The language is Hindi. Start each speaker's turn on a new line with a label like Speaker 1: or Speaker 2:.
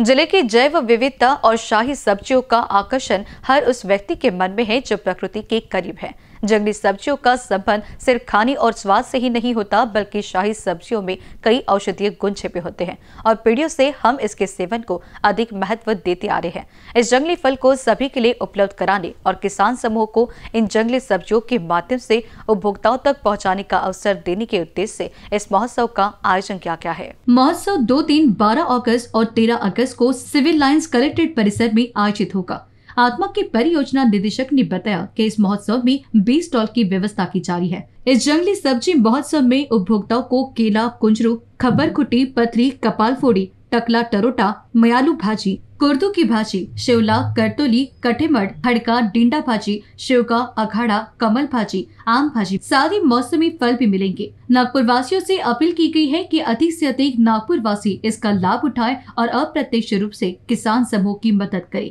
Speaker 1: जिले की जैव विविधता और शाही सब्जियों का आकर्षण हर उस व्यक्ति के मन में है जो प्रकृति के करीब है जंगली सब्जियों का संबंध सिर्फ खाने और स्वाद से ही नहीं होता बल्कि शाही सब्जियों में कई औषधीय गुण छिपे होते हैं और पीढ़ियों से हम इसके सेवन को अधिक महत्व देते आ रहे हैं इस जंगली फल को सभी के लिए उपलब्ध कराने और किसान समूह को इन जंगली सब्जियों के माध्यम से उपभोक्ताओं तक पहुँचाने का अवसर देने के उद्देश्य से इस महोत्सव का आयोजन किया गया है महोत्सव दो दिन बारह अगस्त और तेरह अगस्त को सिविल लाइन्स कलेक्ट्रेट परिसर में आयोजित होगा आत्मा के परियोजना निदेशक ने बताया कि इस महोत्सव में बीस स्टॉल की व्यवस्था की जा रही है इस जंगली सब्जी महोत्सव में उपभोक्ताओं को केला कुंजरू खबर खुटी पथरी कपाल फोड़ी टकला टरोटा मयालू भाजी कुर्दू की भाजी शिवला करतोली कटेमड़ हड़का डिंडा भाजी शिवका अखाड़ा कमल भाजी आम भाजी सारी मौसमी फल भी मिलेंगे नागपुर वासियों से अपील की गई है कि अधिक से अधिक नागपुर वासी इसका लाभ उठाएं और अप्रत्यक्ष रूप से किसान समूह की मदद करें